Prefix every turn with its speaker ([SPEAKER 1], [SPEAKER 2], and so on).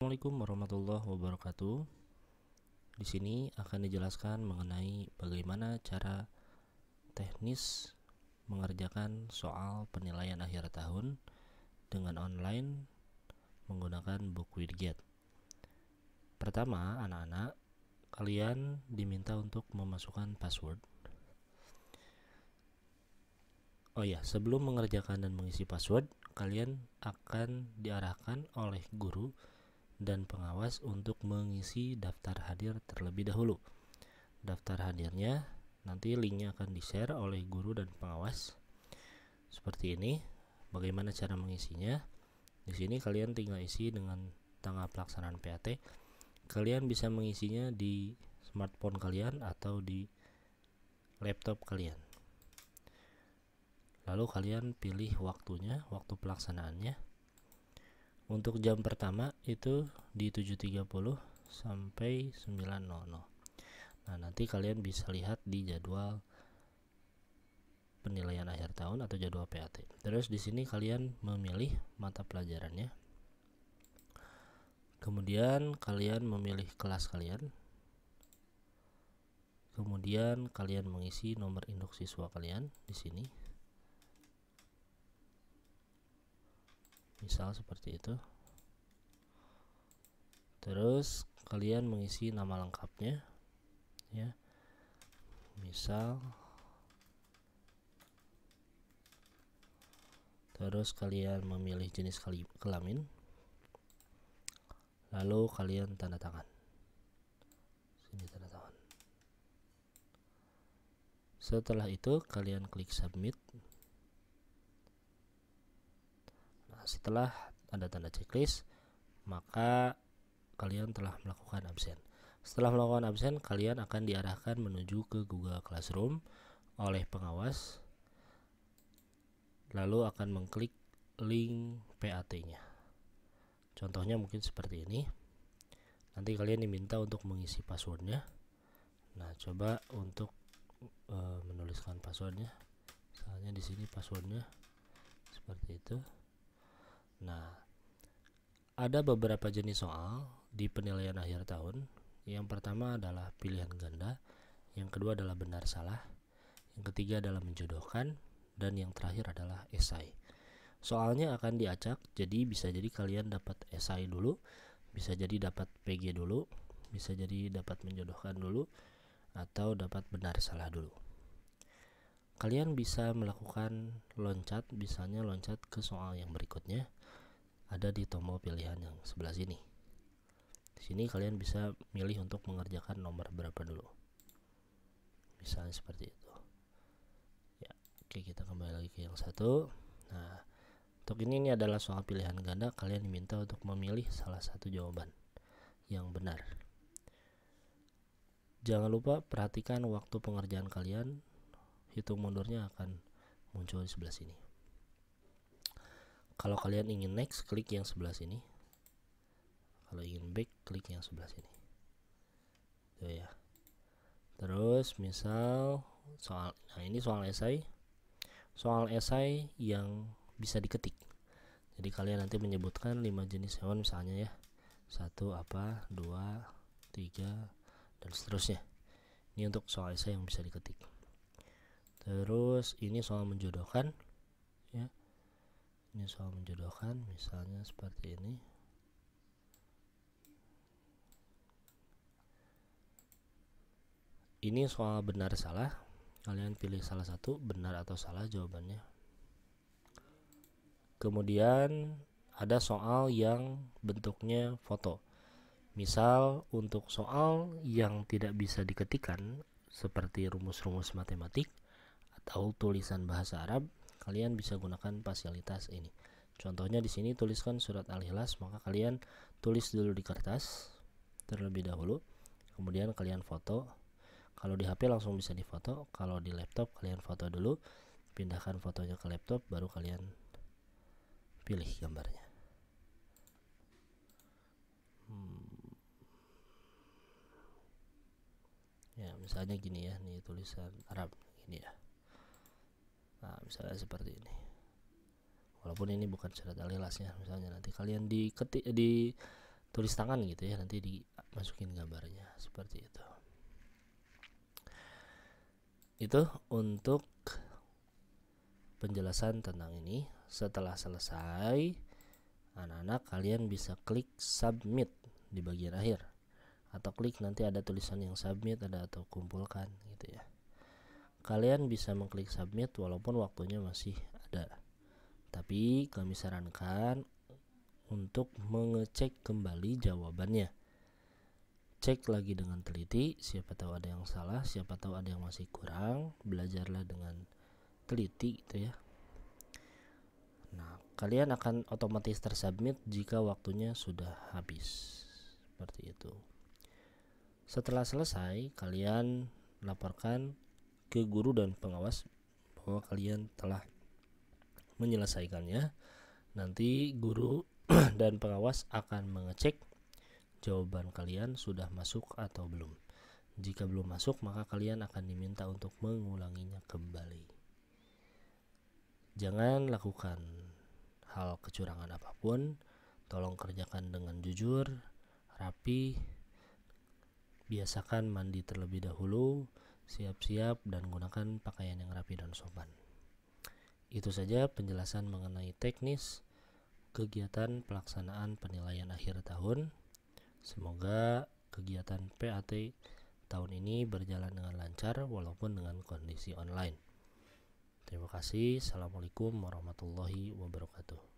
[SPEAKER 1] Assalamualaikum warahmatullahi wabarakatuh. Di sini akan dijelaskan mengenai bagaimana cara teknis mengerjakan soal penilaian akhir tahun dengan online menggunakan buku widget. Pertama, anak-anak, kalian diminta untuk memasukkan password. Oh ya, sebelum mengerjakan dan mengisi password, kalian akan diarahkan oleh guru dan pengawas untuk mengisi daftar hadir terlebih dahulu. Daftar hadirnya nanti linknya akan di-share oleh guru dan pengawas. Seperti ini, bagaimana cara mengisinya? Di sini kalian tinggal isi dengan tanggal pelaksanaan PAT. Kalian bisa mengisinya di smartphone kalian atau di laptop kalian. Lalu kalian pilih waktunya, waktu pelaksanaannya untuk jam pertama itu di 7.30 sampai 9.00 nah nanti kalian bisa lihat di jadwal penilaian akhir tahun atau jadwal PAT terus di sini kalian memilih mata pelajarannya kemudian kalian memilih kelas kalian kemudian kalian mengisi nomor induk siswa kalian di sini misal seperti itu terus kalian mengisi nama lengkapnya ya misal terus kalian memilih jenis kelamin lalu kalian tanda tangan sini tanda tangan setelah itu kalian klik submit setelah tanda-tanda checklist maka kalian telah melakukan absen setelah melakukan absen kalian akan diarahkan menuju ke Google Classroom oleh pengawas lalu akan mengklik link PAT-nya contohnya mungkin seperti ini nanti kalian diminta untuk mengisi passwordnya nah coba untuk e, menuliskan passwordnya misalnya di sini passwordnya seperti itu Nah, ada beberapa jenis soal di penilaian akhir tahun. Yang pertama adalah pilihan ganda, yang kedua adalah benar salah, yang ketiga adalah menjodohkan, dan yang terakhir adalah esai. Soalnya akan diacak, jadi bisa jadi kalian dapat esai dulu, bisa jadi dapat PG dulu, bisa jadi dapat menjodohkan dulu, atau dapat benar salah dulu. Kalian bisa melakukan loncat, misalnya loncat ke soal yang berikutnya ada di tombol pilihan yang sebelah sini. Di sini kalian bisa milih untuk mengerjakan nomor berapa dulu. Misalnya seperti itu. Ya, oke kita kembali lagi ke yang satu. Nah, untuk ini ini adalah soal pilihan ganda, kalian diminta untuk memilih salah satu jawaban yang benar. Jangan lupa perhatikan waktu pengerjaan kalian. Hitung mundurnya akan muncul di sebelah sini kalau kalian ingin next klik yang sebelah sini kalau ingin back klik yang sebelah sini itu ya terus misal soal nah ini soal esai soal esai yang bisa diketik jadi kalian nanti menyebutkan lima jenis hewan misalnya ya satu apa dua tiga dan seterusnya ini untuk soal esai yang bisa diketik terus ini soal menjodohkan ini soal menjodohkan misalnya seperti ini ini soal benar salah kalian pilih salah satu benar atau salah jawabannya kemudian ada soal yang bentuknya foto misal untuk soal yang tidak bisa diketikan seperti rumus-rumus matematik atau tulisan bahasa Arab kalian bisa gunakan fasilitas ini. Contohnya di sini tuliskan surat al-ikhlas, maka kalian tulis dulu di kertas terlebih dahulu. Kemudian kalian foto. Kalau di HP langsung bisa difoto, kalau di laptop kalian foto dulu, pindahkan fotonya ke laptop baru kalian pilih gambarnya. Hmm. Ya, misalnya gini ya, nih tulisan Arab gini ya nah misalnya seperti ini walaupun ini bukan syarat alilasnya misalnya nanti kalian diketik di tulis tangan gitu ya nanti dimasukin gambarnya seperti itu itu untuk penjelasan tentang ini setelah selesai anak-anak kalian bisa klik submit di bagian akhir atau klik nanti ada tulisan yang submit ada atau kumpulkan gitu ya Kalian bisa mengklik submit walaupun waktunya masih ada. Tapi kami sarankan untuk mengecek kembali jawabannya. Cek lagi dengan teliti, siapa tahu ada yang salah, siapa tahu ada yang masih kurang, belajarlah dengan teliti gitu ya. Nah, kalian akan otomatis tersubmit jika waktunya sudah habis. Seperti itu. Setelah selesai, kalian laporkan ke guru dan pengawas bahwa kalian telah menyelesaikannya. Nanti guru dan pengawas akan mengecek jawaban kalian sudah masuk atau belum. Jika belum masuk, maka kalian akan diminta untuk mengulanginya kembali. Jangan lakukan hal kecurangan apapun. Tolong kerjakan dengan jujur, rapi. Biasakan mandi terlebih dahulu siap-siap dan gunakan pakaian yang rapi dan sopan. Itu saja penjelasan mengenai teknis kegiatan pelaksanaan penilaian akhir tahun. Semoga kegiatan PAT tahun ini berjalan dengan lancar walaupun dengan kondisi online. Terima kasih. Assalamualaikum warahmatullahi wabarakatuh.